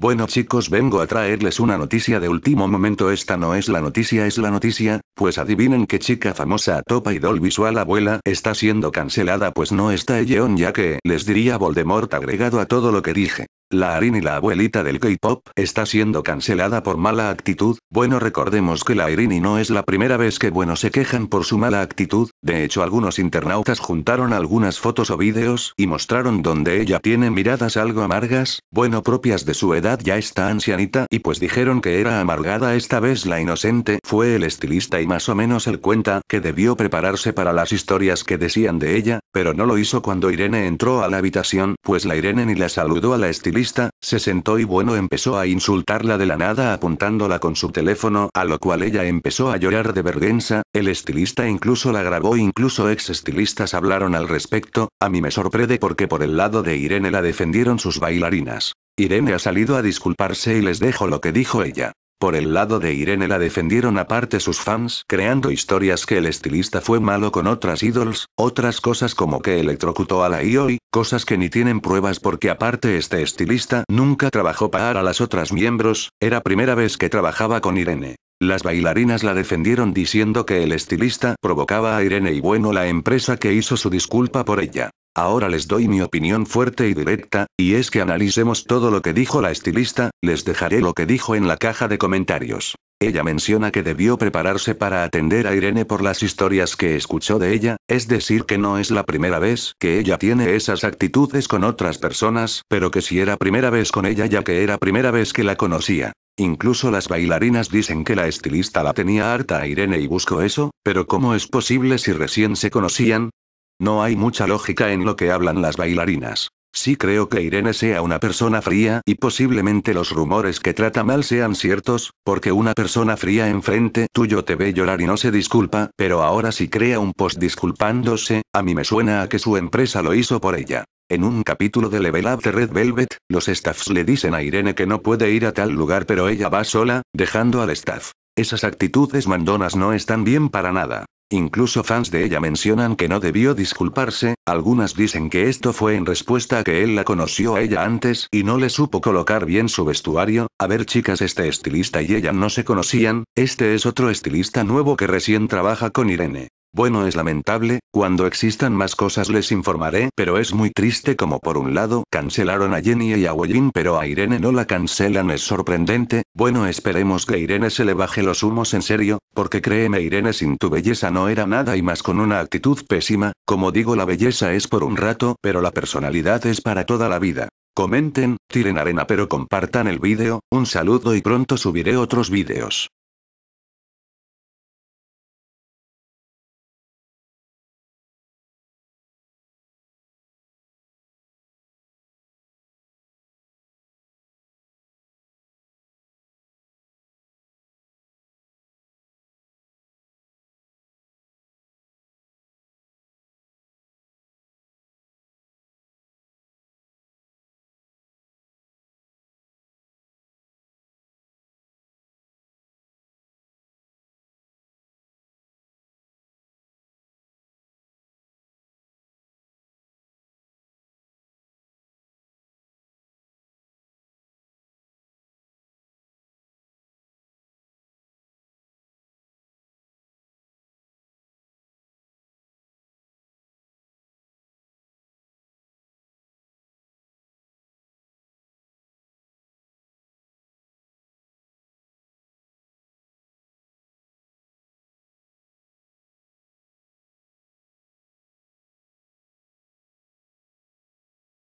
Bueno chicos vengo a traerles una noticia de último momento esta no es la noticia es la noticia, pues adivinen que chica famosa topa idol visual abuela está siendo cancelada pues no está Elleon ya que les diría Voldemort agregado a todo lo que dije. La Irini, y la abuelita del K-pop está siendo cancelada por mala actitud. Bueno, recordemos que la Irini no es la primera vez que bueno se quejan por su mala actitud. De hecho, algunos internautas juntaron algunas fotos o vídeos y mostraron donde ella tiene miradas algo amargas, bueno, propias de su edad ya está ancianita y pues dijeron que era amargada esta vez la inocente. Fue el estilista y más o menos el cuenta que debió prepararse para las historias que decían de ella, pero no lo hizo cuando Irene entró a la habitación, pues la Irene ni la saludó a la estilista, se sentó y bueno empezó a insultarla de la nada apuntándola con su teléfono, a lo cual ella empezó a llorar de vergüenza, el estilista incluso la grabó, incluso ex estilistas hablaron al respecto, a mí me sorprende porque por el lado de Irene la defendieron sus bailarinas. Irene ha salido a disculparse y les dejo lo que dijo ella. Por el lado de Irene la defendieron aparte sus fans creando historias que el estilista fue malo con otras idols, otras cosas como que electrocutó a la IOI, e cosas que ni tienen pruebas porque aparte este estilista nunca trabajó para las otras miembros, era primera vez que trabajaba con Irene. Las bailarinas la defendieron diciendo que el estilista provocaba a Irene y bueno la empresa que hizo su disculpa por ella. Ahora les doy mi opinión fuerte y directa, y es que analicemos todo lo que dijo la estilista, les dejaré lo que dijo en la caja de comentarios. Ella menciona que debió prepararse para atender a Irene por las historias que escuchó de ella, es decir, que no es la primera vez que ella tiene esas actitudes con otras personas, pero que si era primera vez con ella ya que era primera vez que la conocía. Incluso las bailarinas dicen que la estilista la tenía harta a Irene y buscó eso, pero ¿cómo es posible si recién se conocían? No hay mucha lógica en lo que hablan las bailarinas. Sí creo que Irene sea una persona fría y posiblemente los rumores que trata mal sean ciertos, porque una persona fría enfrente tuyo te ve llorar y no se disculpa, pero ahora si crea un post disculpándose, a mí me suena a que su empresa lo hizo por ella. En un capítulo de Level Up de Red Velvet, los staffs le dicen a Irene que no puede ir a tal lugar pero ella va sola, dejando al staff. Esas actitudes mandonas no están bien para nada. Incluso fans de ella mencionan que no debió disculparse, algunas dicen que esto fue en respuesta a que él la conoció a ella antes y no le supo colocar bien su vestuario, a ver chicas este estilista y ella no se conocían, este es otro estilista nuevo que recién trabaja con Irene. Bueno, es lamentable, cuando existan más cosas les informaré, pero es muy triste como por un lado cancelaron a Jenny y a Wojin, pero a Irene no la cancelan, es sorprendente, bueno esperemos que Irene se le baje los humos en serio, porque créeme Irene sin tu belleza no era nada y más con una actitud pésima, como digo la belleza es por un rato, pero la personalidad es para toda la vida. Comenten, tiren arena pero compartan el vídeo, un saludo y pronto subiré otros vídeos.